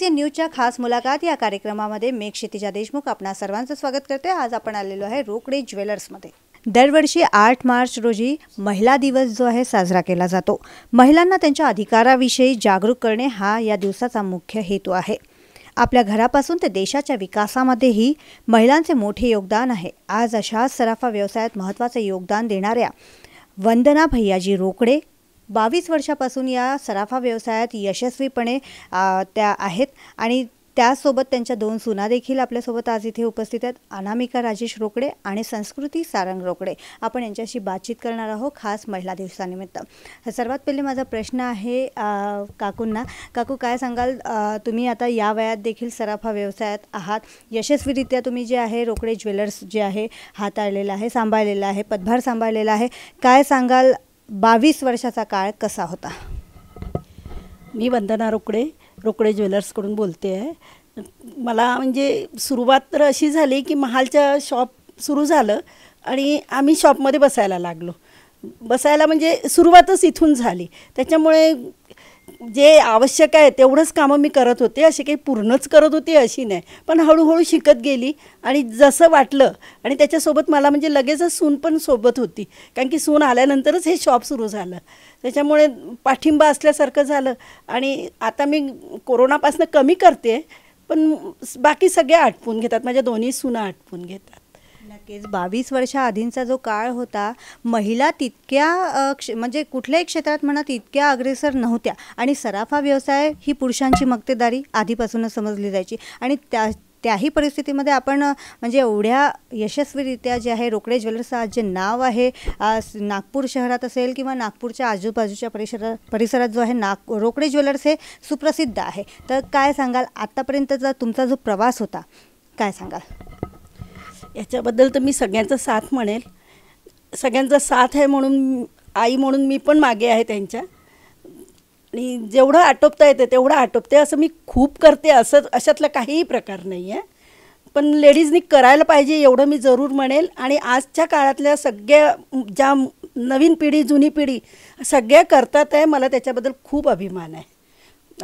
C न्यूजच्या खास मुलाखत या कार्यक्रमामध्ये मेघ क्षितिजा देशमुख आपणा सर्वांचं स्वागत करते आज आपण आलेलो आहे रोकडे ज्वेलर्समध्ये दरवर्षी आठ मार्च रोजी महिला दिवस जो आहे साजरा केला जातो महिलांना त्यांच्या अधिकाराविषयी जागरूक करणे हा या दिवसाचा मुख्य हेतू आहे आपल्या घरापासून ते देशाच्या विकासामध्येही महिलांचे मोठे योगदान आहे आज अशा सराफा व्यवसायात महत्त्वाचे योगदान देणाऱ्या वंदना भैयाजी रोकडे बावीस वर्षापासून या सराफा व्यवसायात यशस्वीपणे त्या आहेत आणि त्यासोबत त्यांच्या दोन सुना देखील आपल्यासोबत आज इथे उपस्थित आहेत अनामिका राजेश रोकडे आणि संस्कृती सारंग रोकडे आपण यांच्याशी बातचीत करणार आहोत खास महिला दिवसानिमित्त सर्वात पहिले माझा प्रश्न आहे काकूंना काकू काय सांगाल तुम्ही आता या वयात देखील सराफा व्यवसायात आहात यशस्वीरित्या तुम्ही जे आहे रोकडे ज्वेलर्स जे आहे हाताळलेलं आहे सांभाळलेलं आहे पदभार सांभाळलेला आहे काय सांगाल बावीस वर्षाचा काळ कसा होता मी वंदना रोकडे रोकडे ज्वेलर्सकडून बोलते आहे मला म्हणजे सुरुवात तर अशी झाली की महालच्या शॉप सुरू झालं आणि आम्ही शॉपमध्ये बसायला लागलो बसायला म्हणजे सुरुवातच इथून झाली त्याच्यामुळे जे आवश्यक आहे तेवढंच कामं मी करत होते असे काही पूर्णच करत होते अशी नाही पण हळूहळू शिकत गेली आणि जसं वाटलं आणि त्याच्यासोबत मला म्हणजे लगेचच सून पण सोबत होती कारण की सून आल्यानंतरच हे शॉप सुरू झालं त्याच्यामुळे पाठिंबा असल्यासारखं झालं आणि आता मी कोरोनापासनं कमी करते पण बाकी सगळे आटपून घेतात माझ्या दोन्ही सुना आटपून घेतात नक्कीच बावीस वर्षाआधींचा जो काळ होता महिला तितक्या क्ष म्हणजे कुठल्याही क्षेत्रात म्हणा तितक्या अग्रेसर नव्हत्या आणि सराफा व्यवसाय ही पुरुषांची मक्तेदारी आधीपासूनच समजली जायची आणि त्या त्याही परिस्थितीमध्ये आपण म्हणजे एवढ्या यशस्वीरित्या जे आहे रोकडे ज्वेलर्सचं आज जे नाव आहे नागपूर शहरात असेल किंवा नागपूरच्या आजूबाजूच्या परिसरा परिसरात जो आहे नाग रोकडे ज्वेलर्स हे सुप्रसिद्ध आहे तर काय सांगाल आत्तापर्यंतचा तुमचा जो प्रवास होता काय सांगाल याच्याबद्दल तर मी सगळ्यांचा साथ म्हणेल सगळ्यांचा साथ आहे म्हणून आई म्हणून मी पण मागे आहे त्यांच्या आणि जेवढं आटोपता येते तेवढं आटोपते असं मी खूप करते असं अशातला काहीही प्रकार नाही आहे पण लेडीजनी करायला पाहिजे एवढं मी जरूर म्हणेल आणि आजच्या काळातल्या सगळ्या ज्या नवीन पिढी जुनी पिढी सगळ्या करतात आहे मला त्याच्याबद्दल खूप अभिमान आहे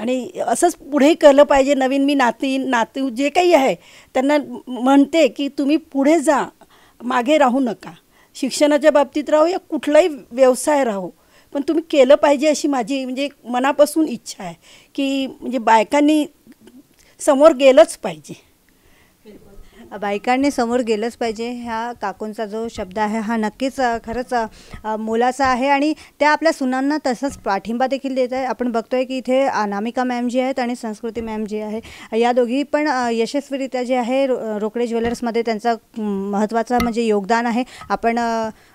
आणि असंच पुढे केलं पाहिजे नवीन मी नाती नातू जे काही आहे त्यांना म्हणते की तुम्ही पुढे जा मागे राहू नका शिक्षणाच्या बाबतीत राहू या कुठलाही व्यवसाय राहू पण तुम्ही केलं पाहिजे अशी माझी म्हणजे मनापासून इच्छा आहे की म्हणजे बायकांनी समोर गेलंच पाहिजे बायकांनी समोर गेलंच पाहिजे ह्या काकूंचा जो शब्द आहे हा नक्कीच खरंच मोलाचा आहे आणि त्या आपल्या सुनांना तसंच पाठिंबा देखील देत आहे आपण बघतोय की इथे अनामिका मॅम जी आहेत आणि संस्कृती मॅम जी आहे या दोघी पण यशस्वीरित्या जे आहे रो रोकडे ज्वेलर्समध्ये त्यांचा महत्त्वाचा म्हणजे योगदान आहे आपण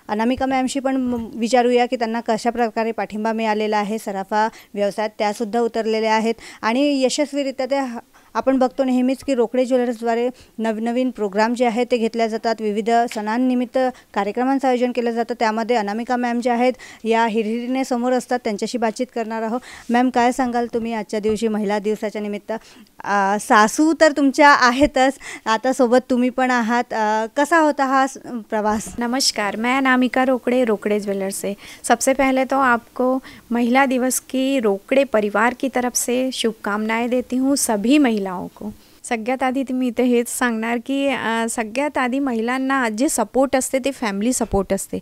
अनामिका मॅमशी पण विचारूया की त्यांना कशा प्रकारे पाठिंबा मिळालेला आहे सराफा व्यवसायात त्यासुद्धा उतरलेल्या आहेत आणि यशस्वीरित्या त्या आपण बघतो नेहमीच की रोकडे ज्वेलर्सद्वारे नवनवीन प्रोग्राम जे आहेत ते घेतल्या जातात विविध सणांनिमित्त कार्यक्रमांचं आयोजन केलं जातं त्यामध्ये अनामिका मॅम ज्या आहेत या हिरहिरीने समोर असतात त्यांच्याशी बातचीत करणार आहोत मॅम काय सांगाल तुम्ही आजच्या दिवशी महिला दिवसाच्या निमित्त सासू तर तुमच्या आहेतच आता सोबत तुम्ही पण आहात कसा होता हा प्रवास नमस्कार मैं अनामिका रोकड़े रोकड़े ज्वेलर्स से सबसे पहले तो आपको महिला दिवस की रोकड़े परिवार की तरफ से शुभकामनाएं देती हूँ सभी महिला महिला हो सगळ्यात आधी तुम्ही इथे हेच सांगणार की सगळ्यात आधी महिलांना जे सपोर्ट असते ते फॅमिली सपोर्ट असते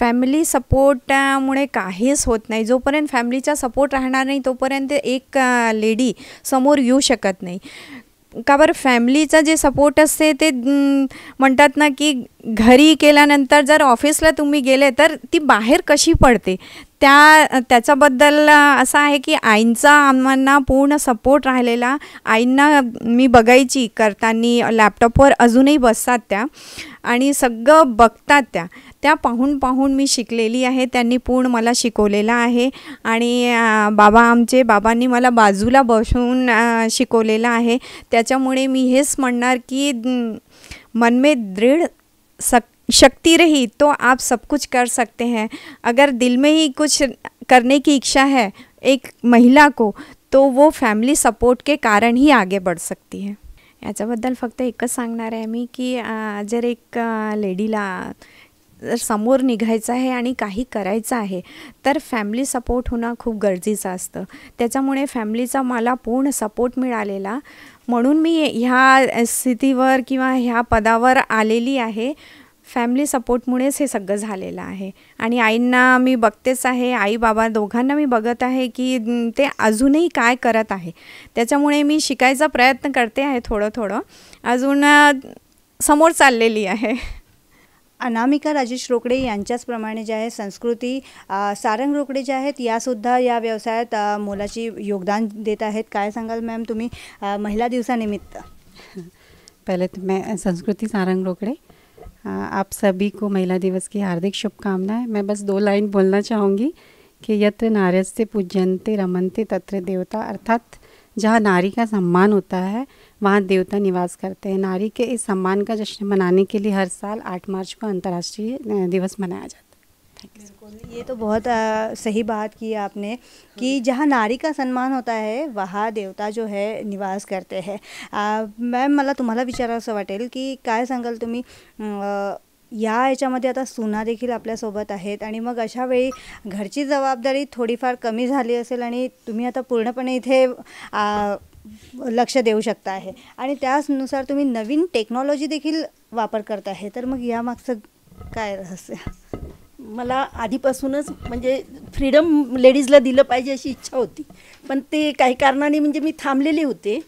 फॅमिली सपोर्टमुळे काहीच होत नाही जोपर्यंत फॅमिलीचा सपोर्ट राहणार नाही तोपर्यंत एक लेडी समोर येऊ शकत नाही का बरं फॅमिलीचा जे सपोर्ट असते ते म्हणतात ना की घरी केल्यानंतर जर ऑफिसला तुम्ही गेले तर ती बाहेर कशी पडते त्या त्याच्याबद्दल असं आहे की आईंचा आम्हाला पूर्ण सपोर्ट राहिलेला आईंना मी बघायची करताना लॅपटॉपवर अजूनही बसतात त्या आणि सगळं बघतात त्या त्या पाहून पाहून मी शिकलेली आहे त्यांनी पूर्ण मला शिकवलेलं आहे आणि बाबा आमचे बाबांनी मला बाजूला बसून शिकवलेलं आहे त्याच्यामुळे मी हेच म्हणणार की मनमे दृढ सक शक्ति रही तो आप सब कुछ कर सकते हैं अगर दिल में ही कुछ करने की इच्छा है एक महिला को तो वो फॅमिली के कारण ही आगे बढ़ सकती है याच्याबद्दल फक्त एकच सांगणार आहे मी की अं, जर एक अं, लेडीला जर समोर निघायचं आहे आणि काही करायचं आहे तर फॅमिली सपोर्ट होणं खूप गरजेचं असतं त्याच्यामुळे फॅमिलीचा मला पूर्ण सपोर्ट मिळालेला म्हणून मी ह्या स्थितीवर किंवा ह्या पदावर आलेली आहे फॅमिली सपोर्टमुळेच हे सगळं झालेलं आहे आणि आईंना मी बघतेच आहे आई बाबा दोघांना मी बघत आहे की ते अजूनही काय करत आहे त्याच्यामुळे मी शिकायचा प्रयत्न करते आहे थोडं थोडं अजून समोर चाललेली आहे अनामिका राजेश रोकडे यांच्याचप्रमाणे जे आहे संस्कृती सारंग रोकडे जे आहेत यासुद्धा या व्यवसायात मोलाची योगदान देत आहेत काय सांगाल मॅम तुम्ही महिला दिवसानिमित्त पहले तो मैं संस्कृति सारंग रोकड़े आप सभी को महिला दिवस की हार्दिक शुभकामनाएं मैं बस दो लाइन बोलना चाहूँगी कि यत्र नार्यस्य पूज्यंते रमनते तत्र देवता अर्थात जहाँ नारी का सम्मान होता है वहाँ देवता निवास करते हैं नारी के इस सम्मान का जश्न मनाने के लिए हर साल आठ मार्च को अंतर्राष्ट्रीय दिवस मनाया जाता है ये तो बहुत आ, सही बात की आपने कि जहाँ नारी का सम्मान होता है वहाँ देवता जो है निवास करते हैं मैम मला तुम्हाला विचारावं असं वाटेल की काय सांगाल तुम्ही या याच्यामध्ये आता सुना देखील आपल्यासोबत आहेत आणि मग अशा वेळी घरची जबाबदारी थोडीफार कमी झाली असेल आणि तुम्ही आता पूर्णपणे इथे लक्ष देऊ शकता आहे आणि त्याचनुसार तुम्ही नवीन टेक्नॉलॉजी देखील वापर करत आहे तर मग यामागचं काय रहस्य मला आधीपासूनच म्हणजे फ्रीडम लेडीजला दिलं पाहिजे अशी इच्छा होती पण ते काही कारणाने म्हणजे मी थांबलेले होते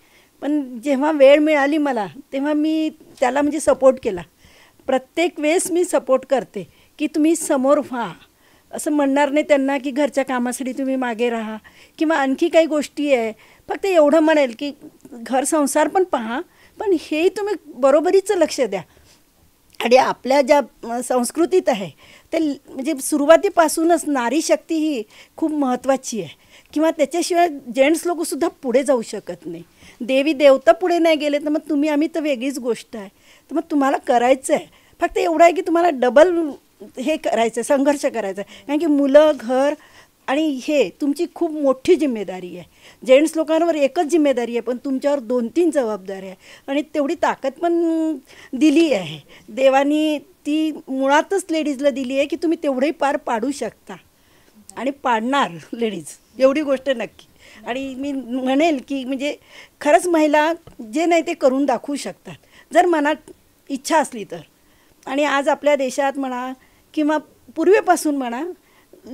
पण जेव्हा वेळ मिळाली मला तेव्हा मी त्याला म्हणजे सपोर्ट केला प्रत्येक वेळेस मी सपोर्ट करते की तुम्ही समोर व्हा असं म्हणणार नाही त्यांना की घरच्या कामासाठी तुम्ही मागे राहा किंवा आणखी काही गोष्टी आहे फक्त एवढं म्हणेल की घर संसार पण पहा पण हेही तुम्ही बरोबरीचं लक्ष द्या आणि आपल्या ज्या संस्कृतीत आहे ते म्हणजे सुरुवातीपासूनच नारी शक्ती ही खूप महत्त्वाची आहे किंवा त्याच्याशिवाय जेंट्स लोकसुद्धा पुढे जाऊ शकत नाही देवी देवता पुढे नाही गेले तर मग तुम्ही आम्ही तर वेगळीच गोष्ट आहे तर मग तुम्हाला करायचं आहे फक्त एवढं आहे की तुम्हाला डबल हे करायचं संघर्ष करायचा कारण की मुलं घर आणि हे तुमची खूप मोठी जिम्मेदारी आहे जेंट्स लोकांवर एकच जिम्मेदारी आहे पण तुमच्यावर दोन तीन जबाबदारी आहे आणि तेवढी ताकद पण दिली आहे देवानी ती मुळातच लेडीजला दिली आहे की तुम्ही तेवढंही पार पाडू शकता आणि पाडणार लेडीज एवढी गोष्ट नक्की आणि मी म्हणेल की म्हणजे खरंच महिला जे नाही ते करून दाखवू शकतात जर मनात इच्छा असली तर आणि आज आपल्या देशात म्हणा किंवा पूर्वीपासून म्हणा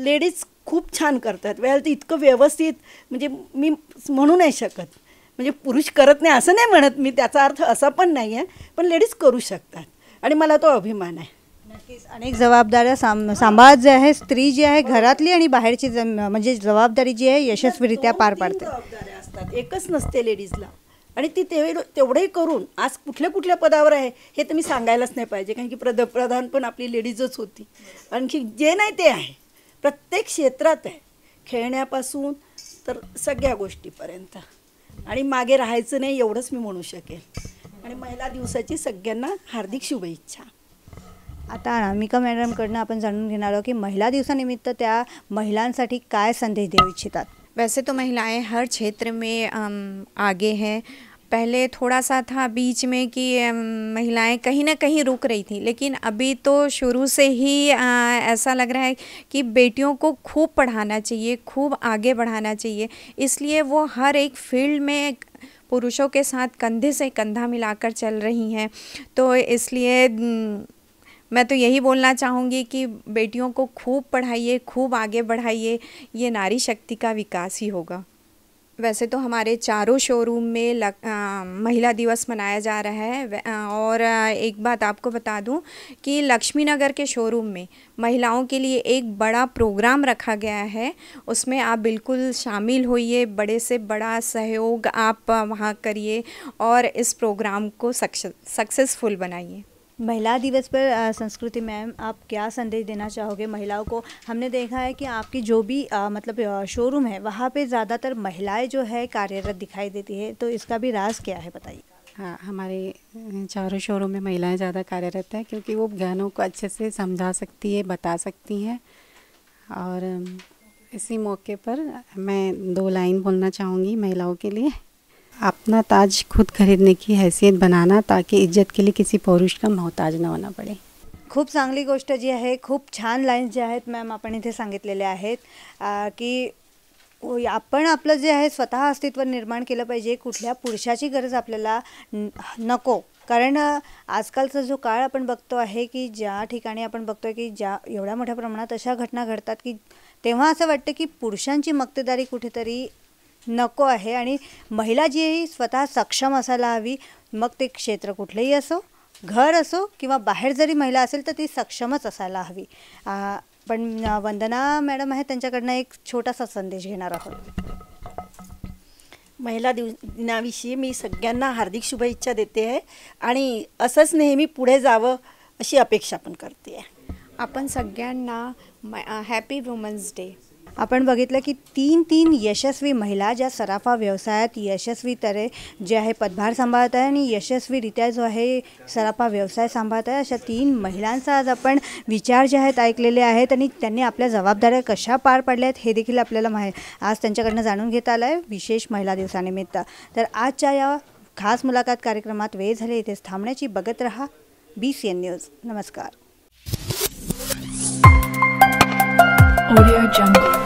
लेडीज खूप छान करतात वेळेला ते इतकं व्यवस्थित म्हणजे मी म्हणू नाही शकत म्हणजे पुरुष करत नाही असं नाही म्हणत मी त्याचा अर्थ असा पण नाही आहे पण लेडीज करू शकतात आणि मला तो अभिमान आहे नक्कीच अनेक जबाबदाऱ्या साम सांभाळत जे आहे स्त्री जी आहे घरातली आणि बाहेरची म्हणजे जबाबदारी जी आहे यशस्वीरित्या पार पाडते असतात एकच नसते लेडीजला आणि ती ते तेवढंही करून आज कुठल्या कुठल्या पदावर आहे हे तर मी सांगायलाच नाही पाहिजे कारण की प्रद प्रधान पण आपली लेडीजच होती आणखी जे नाही ते आहे प्रत्येक क्षेत्रात आहे खेळण्यापासून तर सगळ्या गोष्टीपर्यंत आणि मागे राहायचं नाही एवढंच मी म्हणू शकेल आणि महिला दिवसाची सगळ्यांना हार्दिक शुभेच्छा आता अनामिका मॅडमकडनं आपण जाणून घेणार आहोत की महिला दिवसानिमित्त त्या महिलांसाठी काय संदेश देऊ इच्छितात वैसे तो महिलाएं हर क्षेत्र में आगे हैं पहले थोड़ा सा था बीच में कि महिलाएं कहीं ना कहीं रुक रही थी लेकिन अभी तो शुरू से ही आ, ऐसा लग रहा है कि बेटियों को खूब पढ़ाना चाहिए खूब आगे बढ़ाना चाहिए इसलिए वो हर एक फील्ड में पुरुषों के साथ कंधे से कंधा मिलाकर चल रही हैं तो इसलिए मैं तो यही बोलना चाहूँगी कि बेटियों को खूब पढ़ाइए खूब आगे बढ़ाइए ये नारी शक्ति का विकास ही होगा वैसे तो हमारे चारों शोरूम में लग, आ, महिला दिवस मनाया जा रहा है और एक बात आपको बता दूं कि लक्ष्मी नगर के शोरूम में महिलाओं के लिए एक बड़ा प्रोग्राम रखा गया है उसमें आप बिल्कुल शामिल होइए बड़े से बड़ा सहयोग आप वहाँ करिए और इस प्रोग्राम को सक्सेसफुल बनाइए महिला दिवस पर संस्कृति मैम आप क्या संदेश देना चाहोगे महिलाओं को हमने देखा है कि आपकी जो भी आ, मतलब शोरूम है वहाँ पे ज़्यादातर महिलाएं जो है कार्यरत दिखाई देती है तो इसका भी राज क्या है बताइए हाँ हमारे चारों शोरूम में महिलाएं ज़्यादा कार्यरत हैं क्योंकि वो ज्ञानों को अच्छे से समझा सकती है बता सकती हैं और इसी मौके पर मैं दो लाइन बोलना चाहूँगी महिलाओं के लिए अपना ताज खुद खरीदने की हैसियत बनाना ताकि इज्जत के लिए किसी पौरुष का मोहताज न होना पडे खूप चांगली गोष्ट जी आहे खूप छान लाईन्स जे आहेत मॅम आपण इथे सांगितलेले आहेत की आपण आपलं जे आहे स्वतः अस्तित्व निर्माण केलं पाहिजे कुठल्या पुरुषाची गरज आपल्याला नको कारण आजकालचा जो काळ आपण बघतो आहे की ज्या ठिकाणी आपण बघतो आहे की ज्या एवढ्या मोठ्या प्रमाणात अशा घटना घडतात की तेव्हा असं वाटतं की पुरुषांची मक्तेदारी कुठेतरी नको आहे आणि महिला जी स्वतः सक्षम असायला हवी मग ते क्षेत्र कुठलेही असो घर असो किंवा बाहेर जरी महिला असेल तर ती सक्षमच असायला हवी पण वंदना मॅडम आहे त्यांच्याकडनं एक छोटासा संदेश घेणार आहोत महिला दिव दिनाविषयी मी सगळ्यांना हार्दिक शुभेच्छा देते आहे आणि असंच नेहमी पुढे जावं अशी अपेक्षा पण करते आहे आपण सगळ्यांना हॅपी वुमन्स डे आपण बघितलं की तीन तीन यशस्वी महिला ज्या सराफा व्यवसायात यशस्वी तरे जे आहे पदभार सांभाळत आहे आणि यशस्वीरित्या जो आहे सराफा व्यवसाय सांभाळत आहे अशा तीन महिलांचा आज आपण विचार जे आहेत ऐकलेले आहेत आणि त्यांनी आपल्या जबाबदाऱ्या कशा पार पाडल्या आहेत हे देखील आपल्याला माहीत आज त्यांच्याकडनं जाणून घेता आलं आहे विशेष महिला दिवसानिमित्त तर आजच्या या खास मुलाखत कार्यक्रमात वेळ झाले इथेच थांबण्याची बघत रहा बी सी एन न्यूज नमस्कार Audio Jungle.